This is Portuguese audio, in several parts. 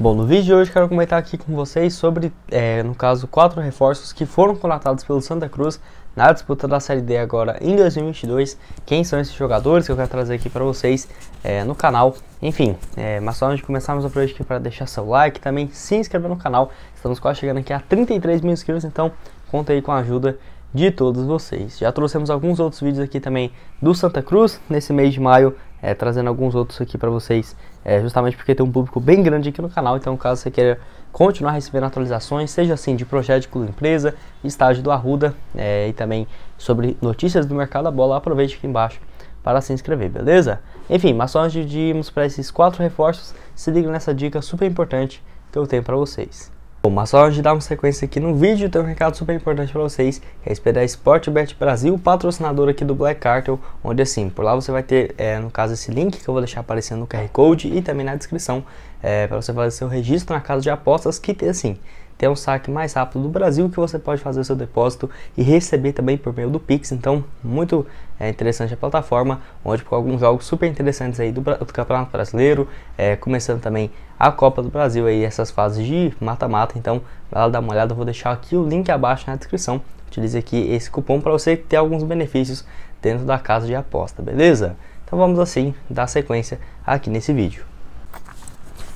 Bom, no vídeo de hoje quero comentar aqui com vocês sobre, é, no caso, quatro reforços que foram contratados pelo Santa Cruz na disputa da Série D agora em 2022. Quem são esses jogadores que eu quero trazer aqui para vocês é, no canal. Enfim, é, mas só antes de começarmos, aproveite aqui para deixar seu like, também se inscrever no canal. Estamos quase chegando aqui a 33 mil inscritos, então conta aí com a ajuda de todos vocês. Já trouxemos alguns outros vídeos aqui também do Santa Cruz nesse mês de maio, é, trazendo alguns outros aqui para vocês é justamente porque tem um público bem grande aqui no canal, então caso você queira continuar recebendo atualizações, seja assim de projeto de clube empresa, estágio do Arruda é, e também sobre notícias do mercado da bola, aproveite aqui embaixo para se inscrever, beleza? Enfim, mas só antes de irmos para esses quatro reforços, se liga nessa dica super importante que eu tenho para vocês. Bom, mas só de dar uma sequência aqui no vídeo, tem um recado super importante para vocês, que é esperar Sport Sportbet Brasil, patrocinador aqui do Black Cartel, onde assim, por lá você vai ter, é, no caso, esse link que eu vou deixar aparecendo no QR Code e também na descrição, é, para você fazer seu registro na casa de apostas, que tem assim, ter um saque mais rápido do Brasil que você pode fazer o seu depósito e receber também por meio do Pix. Então, muito é, interessante a plataforma, onde com alguns jogos super interessantes aí do, do Campeonato Brasileiro, é, começando também a Copa do Brasil aí, essas fases de mata-mata. Então, vai lá dar uma olhada, eu vou deixar aqui o link abaixo na descrição. Utilize aqui esse cupom para você ter alguns benefícios dentro da casa de aposta, beleza? Então vamos assim dar sequência aqui nesse vídeo.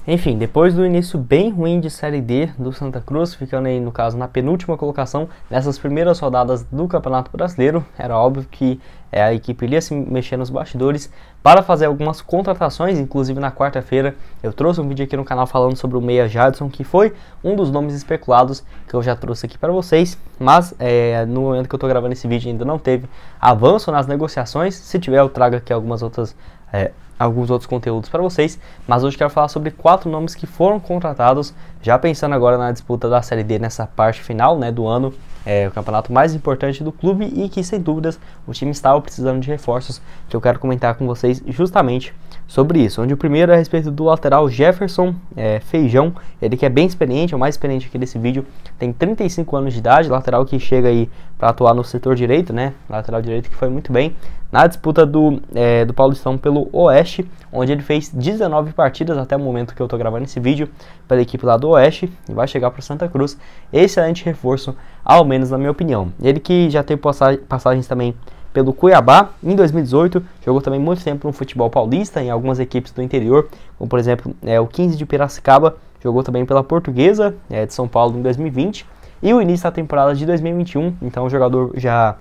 Enfim, depois do início bem ruim de Série D do Santa Cruz, ficando aí, no caso, na penúltima colocação nessas primeiras rodadas do Campeonato Brasileiro, era óbvio que é, a equipe iria se mexer nos bastidores para fazer algumas contratações, inclusive na quarta-feira eu trouxe um vídeo aqui no canal falando sobre o Meia Jadson, que foi um dos nomes especulados que eu já trouxe aqui para vocês, mas é, no momento que eu estou gravando esse vídeo ainda não teve avanço nas negociações, se tiver eu trago aqui algumas outras é, alguns outros conteúdos para vocês, mas hoje quero falar sobre quatro nomes que foram contratados, já pensando agora na disputa da Série D nessa parte final né, do ano é, o campeonato mais importante do clube e que, sem dúvidas, o time estava precisando de reforços, que eu quero comentar com vocês justamente sobre isso. Onde o primeiro é a respeito do lateral Jefferson é, Feijão, ele que é bem experiente, é o mais experiente aqui desse vídeo, tem 35 anos de idade, lateral que chega aí para atuar no setor direito, né? Lateral direito que foi muito bem na disputa do, é, do Paulistão pelo Oeste, onde ele fez 19 partidas até o momento que eu estou gravando esse vídeo pela equipe lá do Oeste e vai chegar para Santa Cruz. Excelente é reforço ao menos na minha opinião. Ele que já teve passagens também pelo Cuiabá em 2018, jogou também muito tempo no futebol paulista, em algumas equipes do interior, como por exemplo é, o 15 de Piracicaba, jogou também pela Portuguesa é, de São Paulo em 2020, e o início da temporada de 2021, então o jogador já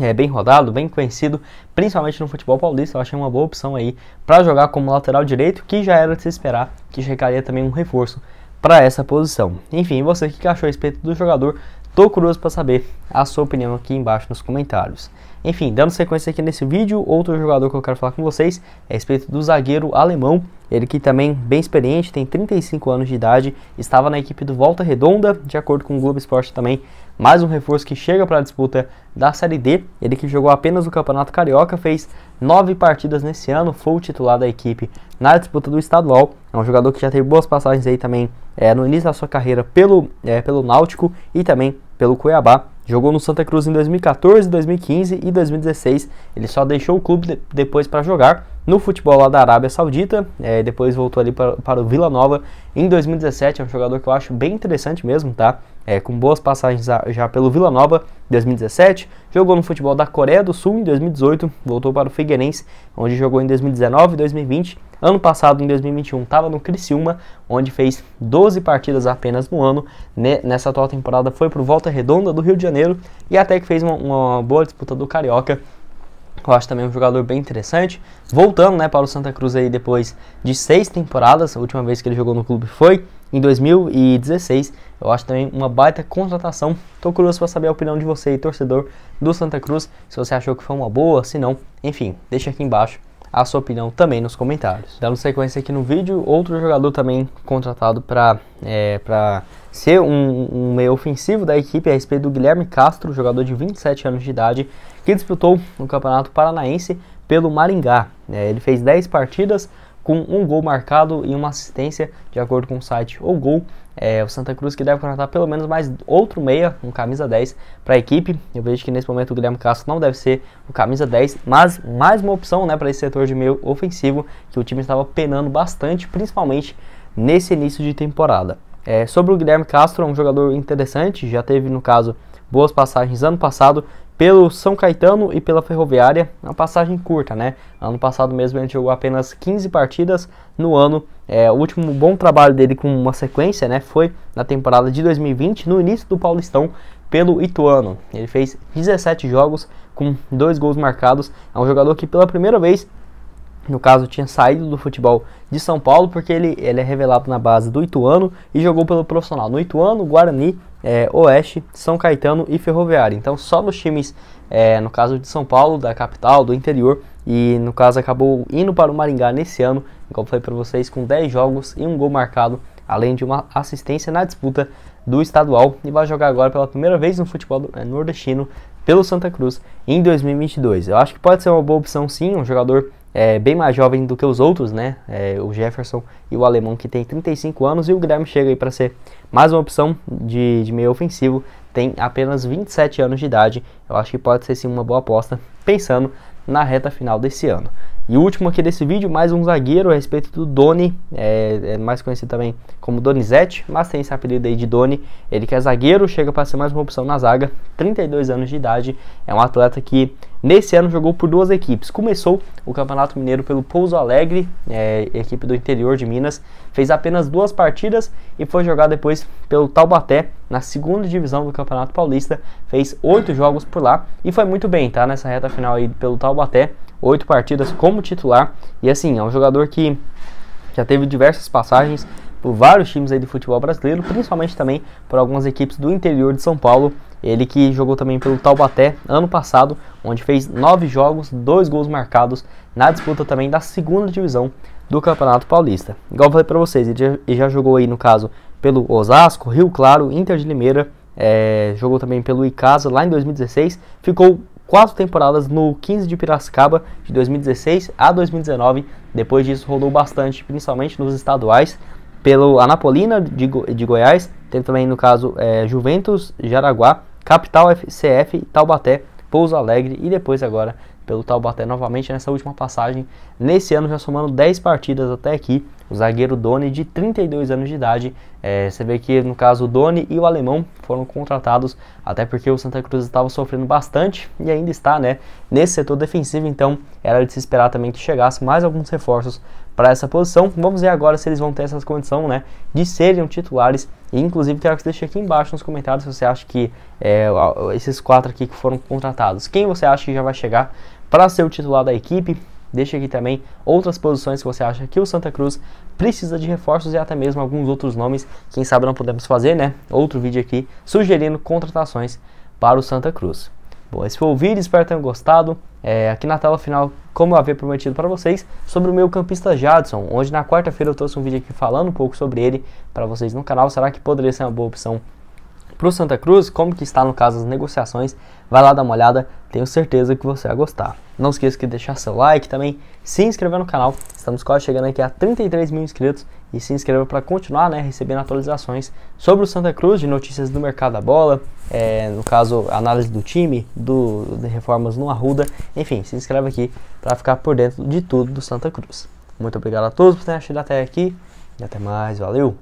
é bem rodado, bem conhecido, principalmente no futebol paulista. Eu achei é uma boa opção aí para jogar como lateral direito, que já era de se esperar que chegaria também um reforço para essa posição. Enfim, você que achou a respeito do jogador, Tô curioso para saber a sua opinião aqui embaixo nos comentários. Enfim, dando sequência aqui nesse vídeo, outro jogador que eu quero falar com vocês é a respeito do zagueiro alemão. Ele que também bem experiente, tem 35 anos de idade, estava na equipe do Volta Redonda, de acordo com o Globo Esporte também. Mais um reforço que chega para a disputa da Série D. Ele que jogou apenas o Campeonato Carioca, fez nove partidas nesse ano, foi o titular da equipe na disputa do estadual. É um jogador que já teve boas passagens aí também é, no início da sua carreira pelo, é, pelo Náutico e também pelo Cuiabá Jogou no Santa Cruz em 2014, 2015 e 2016. Ele só deixou o clube depois para jogar no futebol lá da Arábia Saudita, é, depois voltou ali para, para o Vila Nova em 2017, é um jogador que eu acho bem interessante mesmo, tá? É, com boas passagens já, já pelo Vila Nova em 2017, jogou no futebol da Coreia do Sul em 2018, voltou para o Figueirense, onde jogou em 2019 e 2020. Ano passado, em 2021, estava no Criciúma, onde fez 12 partidas apenas no ano. Nessa atual temporada foi para o Volta Redonda do Rio de Janeiro e até que fez uma, uma boa disputa do Carioca eu acho também um jogador bem interessante. Voltando né, para o Santa Cruz aí depois de seis temporadas, a última vez que ele jogou no clube foi em 2016. Eu acho também uma baita contratação. Tô curioso para saber a opinião de você, torcedor do Santa Cruz, se você achou que foi uma boa, se não, enfim, deixa aqui embaixo a sua opinião também nos comentários. Dando sequência aqui no vídeo, outro jogador também contratado para é, ser um, um meio ofensivo da equipe é a respeito do Guilherme Castro, jogador de 27 anos de idade, que disputou o Campeonato Paranaense pelo Maringá. É, ele fez 10 partidas, com um gol marcado e uma assistência, de acordo com o site O Gol. É, o Santa Cruz que deve contratar pelo menos mais outro meia, um camisa 10 para a equipe. Eu vejo que nesse momento o Guilherme Castro não deve ser o camisa 10, mas mais uma opção né, para esse setor de meio ofensivo que o time estava penando bastante, principalmente nesse início de temporada. É, sobre o Guilherme Castro, é um jogador interessante, já teve no caso boas passagens ano passado, pelo São Caetano e pela Ferroviária, é uma passagem curta, né? Ano passado mesmo ele jogou apenas 15 partidas no ano. É, o último bom trabalho dele com uma sequência, né, foi na temporada de 2020, no início do Paulistão, pelo Ituano. Ele fez 17 jogos com dois gols marcados. É um jogador que pela primeira vez no caso, tinha saído do futebol de São Paulo, porque ele, ele é revelado na base do Ituano e jogou pelo profissional no Ituano, Guarani é, Oeste, São Caetano e Ferroviária. Então, só nos times, é, no caso de São Paulo, da capital, do interior, e no caso acabou indo para o Maringá nesse ano, como falei para vocês, com 10 jogos e um gol marcado, além de uma assistência na disputa do estadual, e vai jogar agora pela primeira vez no futebol é, nordestino pelo Santa Cruz em 2022. Eu acho que pode ser uma boa opção sim, um jogador é, bem mais jovem do que os outros, né? É, o Jefferson e o alemão que tem 35 anos e o Graham chega aí para ser mais uma opção de, de meio ofensivo, tem apenas 27 anos de idade. Eu acho que pode ser sim uma boa aposta pensando na reta final desse ano. E o último aqui desse vídeo, mais um zagueiro a respeito do Doni, é, é mais conhecido também como Donizete, mas tem esse apelido aí de Doni. Ele que é zagueiro, chega para ser mais uma opção na zaga, 32 anos de idade, é um atleta que nesse ano jogou por duas equipes. Começou o Campeonato Mineiro pelo Pouso Alegre, é, equipe do interior de Minas, fez apenas duas partidas e foi jogar depois pelo Taubaté na segunda divisão do Campeonato Paulista, fez oito jogos por lá e foi muito bem, tá? Nessa reta final aí pelo Taubaté, oito partidas como titular. E assim, é um jogador que já teve diversas passagens por vários times aí do futebol brasileiro, principalmente também por algumas equipes do interior de São Paulo. Ele que jogou também pelo Taubaté ano passado, onde fez nove jogos, dois gols marcados na disputa também da segunda divisão do Campeonato Paulista. Igual eu falei para vocês, ele já, ele já, jogou aí no caso pelo Osasco, Rio Claro, Inter de Limeira, é, jogou também pelo Icasa lá em 2016, ficou quatro temporadas no 15 de Piracicaba, de 2016 a 2019. Depois disso, rodou bastante, principalmente nos estaduais, pelo Anapolina de, Go de Goiás, teve também, no caso, é, Juventus, Jaraguá, Capital FCF, Taubaté, Pouso Alegre e depois agora pelo Taubaté novamente nessa última passagem. Nesse ano já somando 10 partidas até aqui, o zagueiro Doni, de 32 anos de idade. É, você vê que no caso o Doni e o Alemão foram contratados, até porque o Santa Cruz estava sofrendo bastante e ainda está, né? Nesse setor defensivo, então era de se esperar também que chegasse mais alguns reforços para essa posição. Vamos ver agora se eles vão ter essa condição, né? De serem titulares. E, inclusive, quero que você deixe aqui embaixo nos comentários se você acha que é, esses quatro aqui que foram contratados, quem você acha que já vai chegar para ser o titular da equipe. Deixe aqui também outras posições que você acha que o Santa Cruz precisa de reforços e até mesmo alguns outros nomes. Quem sabe não podemos fazer, né? Outro vídeo aqui sugerindo contratações para o Santa Cruz. Bom, esse foi o vídeo, espero que tenham gostado. É, aqui na tela final, como eu havia prometido para vocês, sobre o meu campista Jadson, onde na quarta-feira eu trouxe um vídeo aqui falando um pouco sobre ele para vocês no canal. Será que poderia ser uma boa opção para o Santa Cruz, como que está no caso as negociações, vai lá dar uma olhada, tenho certeza que você vai gostar. Não esqueça de deixar seu like também, se inscrever no canal, estamos quase chegando aqui a 33 mil inscritos e se inscreva para continuar né, recebendo atualizações sobre o Santa Cruz, de notícias do mercado da bola, é, no caso análise do time, do, de reformas no Arruda, enfim, se inscreva aqui para ficar por dentro de tudo do Santa Cruz. Muito obrigado a todos por terem assistido até aqui e até mais, valeu!